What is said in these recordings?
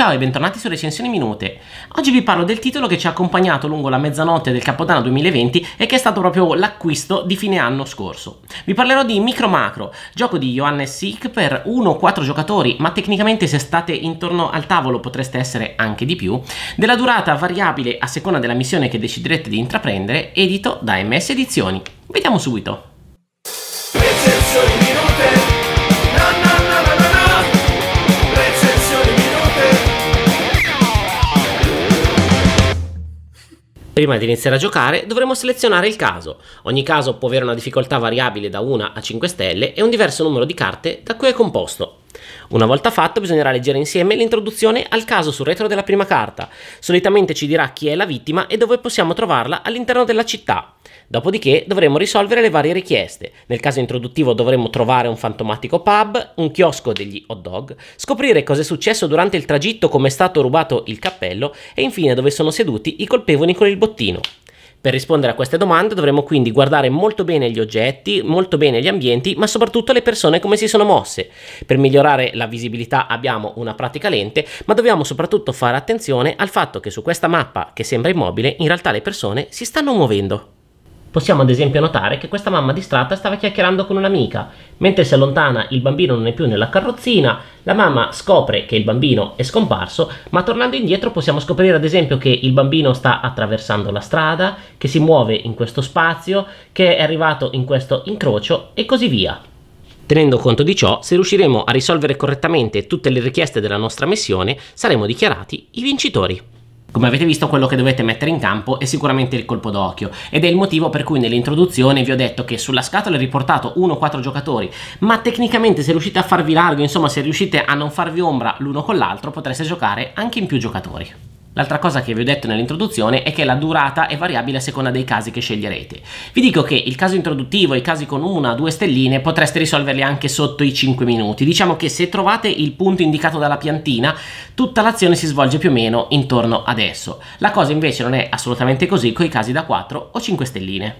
Ciao e bentornati su Recensioni Minute. Oggi vi parlo del titolo che ci ha accompagnato lungo la mezzanotte del Capodanno 2020 e che è stato proprio l'acquisto di fine anno scorso. Vi parlerò di Micro Macro, gioco di Johannes Sick per 1 o 4 giocatori, ma tecnicamente se state intorno al tavolo potreste essere anche di più, della durata variabile a seconda della missione che deciderete di intraprendere, edito da MS Edizioni. Vediamo subito. Recensioni Minute Prima di iniziare a giocare dovremo selezionare il caso. Ogni caso può avere una difficoltà variabile da 1 a 5 stelle e un diverso numero di carte da cui è composto. Una volta fatto bisognerà leggere insieme l'introduzione al caso sul retro della prima carta. Solitamente ci dirà chi è la vittima e dove possiamo trovarla all'interno della città. Dopodiché dovremo risolvere le varie richieste. Nel caso introduttivo dovremo trovare un fantomatico pub, un chiosco degli hot dog, scoprire cosa è successo durante il tragitto, come è stato rubato il cappello e infine dove sono seduti i colpevoli con il bottino. Per rispondere a queste domande dovremo quindi guardare molto bene gli oggetti, molto bene gli ambienti, ma soprattutto le persone come si sono mosse. Per migliorare la visibilità abbiamo una pratica lente, ma dobbiamo soprattutto fare attenzione al fatto che su questa mappa, che sembra immobile, in realtà le persone si stanno muovendo. Possiamo ad esempio notare che questa mamma distratta stava chiacchierando con un'amica. Mentre si allontana il bambino non è più nella carrozzina, la mamma scopre che il bambino è scomparso, ma tornando indietro possiamo scoprire ad esempio che il bambino sta attraversando la strada, che si muove in questo spazio, che è arrivato in questo incrocio e così via. Tenendo conto di ciò, se riusciremo a risolvere correttamente tutte le richieste della nostra missione, saremo dichiarati i vincitori. Come avete visto quello che dovete mettere in campo è sicuramente il colpo d'occhio ed è il motivo per cui nell'introduzione vi ho detto che sulla scatola è riportato 1-4 giocatori ma tecnicamente se riuscite a farvi largo insomma se riuscite a non farvi ombra l'uno con l'altro potreste giocare anche in più giocatori. L'altra cosa che vi ho detto nell'introduzione è che la durata è variabile a seconda dei casi che sceglierete. Vi dico che il caso introduttivo e i casi con una o due stelline potreste risolverli anche sotto i 5 minuti. Diciamo che se trovate il punto indicato dalla piantina, tutta l'azione si svolge più o meno intorno ad esso. La cosa invece non è assolutamente così con i casi da 4 o 5 stelline.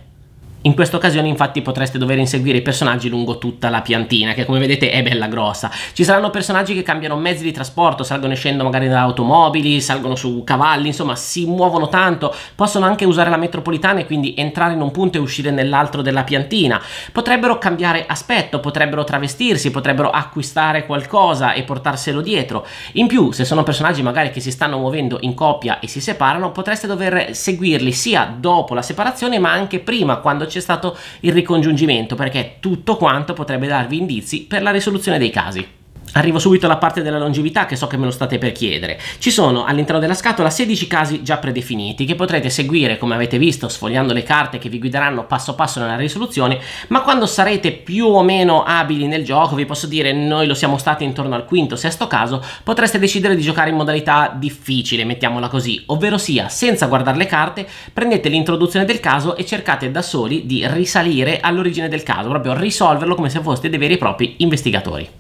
In questa occasione infatti potreste dover inseguire i personaggi lungo tutta la piantina, che come vedete è bella grossa. Ci saranno personaggi che cambiano mezzi di trasporto, salgono e scendono magari da automobili, salgono su cavalli, insomma si muovono tanto, possono anche usare la metropolitana e quindi entrare in un punto e uscire nell'altro della piantina. Potrebbero cambiare aspetto, potrebbero travestirsi, potrebbero acquistare qualcosa e portarselo dietro. In più, se sono personaggi magari che si stanno muovendo in coppia e si separano, potreste dover seguirli sia dopo la separazione ma anche prima, quando c'è stato il ricongiungimento, perché tutto quanto potrebbe darvi indizi per la risoluzione dei casi. Arrivo subito alla parte della longevità che so che me lo state per chiedere. Ci sono all'interno della scatola 16 casi già predefiniti che potrete seguire come avete visto sfogliando le carte che vi guideranno passo passo nella risoluzione, ma quando sarete più o meno abili nel gioco, vi posso dire noi lo siamo stati intorno al quinto, sesto caso, potreste decidere di giocare in modalità difficile, mettiamola così, ovvero sia senza guardare le carte, prendete l'introduzione del caso e cercate da soli di risalire all'origine del caso, proprio risolverlo come se foste dei veri e propri investigatori.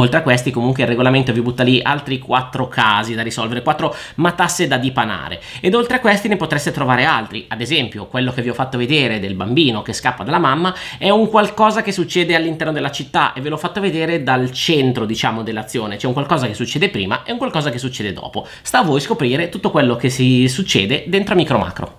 Oltre a questi comunque il regolamento vi butta lì altri quattro casi da risolvere, quattro matasse da dipanare ed oltre a questi ne potreste trovare altri, ad esempio quello che vi ho fatto vedere del bambino che scappa dalla mamma è un qualcosa che succede all'interno della città e ve l'ho fatto vedere dal centro diciamo dell'azione, c'è un qualcosa che succede prima e un qualcosa che succede dopo, sta a voi scoprire tutto quello che si succede dentro a micro macro.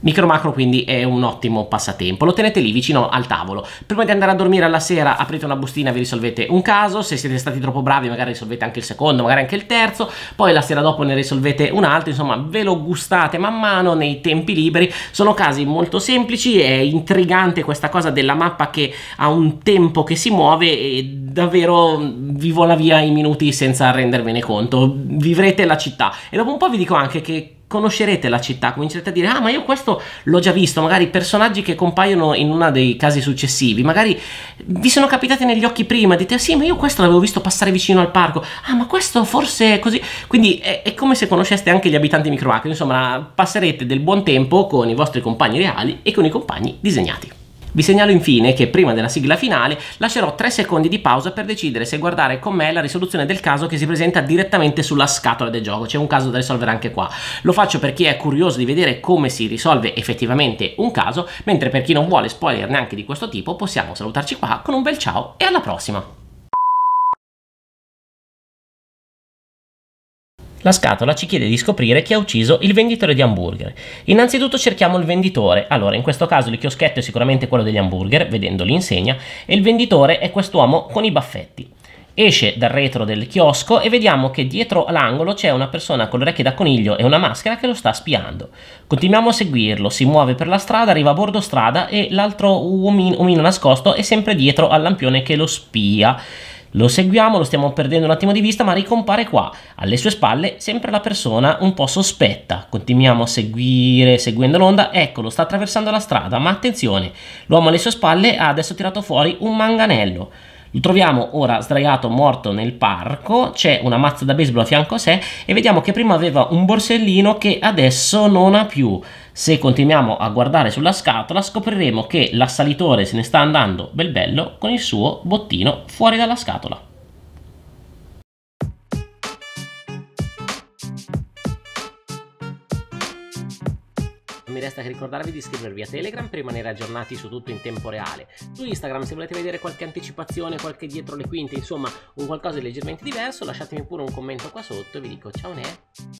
Micro macro quindi è un ottimo passatempo, lo tenete lì vicino al tavolo. Prima di andare a dormire alla sera aprite una bustina, e vi risolvete un caso, se siete stati troppo bravi magari risolvete anche il secondo, magari anche il terzo, poi la sera dopo ne risolvete un altro, insomma ve lo gustate man mano nei tempi liberi. Sono casi molto semplici, è intrigante questa cosa della mappa che ha un tempo che si muove e davvero vi vola via i minuti senza rendervene conto. Vivrete la città e dopo un po' vi dico anche che conoscerete la città, comincerete a dire ah ma io questo l'ho già visto, magari personaggi che compaiono in uno dei casi successivi, magari vi sono capitati negli occhi prima, dite sì ma io questo l'avevo visto passare vicino al parco, ah ma questo forse è così, quindi è, è come se conosceste anche gli abitanti microacri, insomma passerete del buon tempo con i vostri compagni reali e con i compagni disegnati. Vi segnalo infine che prima della sigla finale lascerò 3 secondi di pausa per decidere se guardare con me la risoluzione del caso che si presenta direttamente sulla scatola del gioco, c'è un caso da risolvere anche qua. Lo faccio per chi è curioso di vedere come si risolve effettivamente un caso, mentre per chi non vuole spoiler neanche di questo tipo possiamo salutarci qua con un bel ciao e alla prossima! La scatola ci chiede di scoprire chi ha ucciso il venditore di hamburger. Innanzitutto cerchiamo il venditore, allora in questo caso il chioschetto è sicuramente quello degli hamburger, vedendo l'insegna, e il venditore è quest'uomo con i baffetti esce dal retro del chiosco e vediamo che dietro l'angolo c'è una persona con le orecchie da coniglio e una maschera che lo sta spiando. Continuiamo a seguirlo, si muove per la strada, arriva a bordo strada e l'altro uomino, uomino nascosto è sempre dietro al lampione che lo spia. Lo seguiamo, lo stiamo perdendo un attimo di vista, ma ricompare qua, alle sue spalle, sempre la persona un po' sospetta. Continuiamo a seguire, seguendo l'onda, eccolo, sta attraversando la strada, ma attenzione, l'uomo alle sue spalle ha adesso tirato fuori un manganello. Lo troviamo ora sdraiato morto nel parco, c'è una mazza da baseball a fianco a sé e vediamo che prima aveva un borsellino che adesso non ha più. Se continuiamo a guardare sulla scatola scopriremo che l'assalitore se ne sta andando bel bello con il suo bottino fuori dalla scatola. mi resta che ricordarvi di iscrivervi a Telegram per rimanere aggiornati su tutto in tempo reale. Su Instagram se volete vedere qualche anticipazione, qualche dietro le quinte, insomma un qualcosa di leggermente diverso, lasciatemi pure un commento qua sotto e vi dico ciao ne!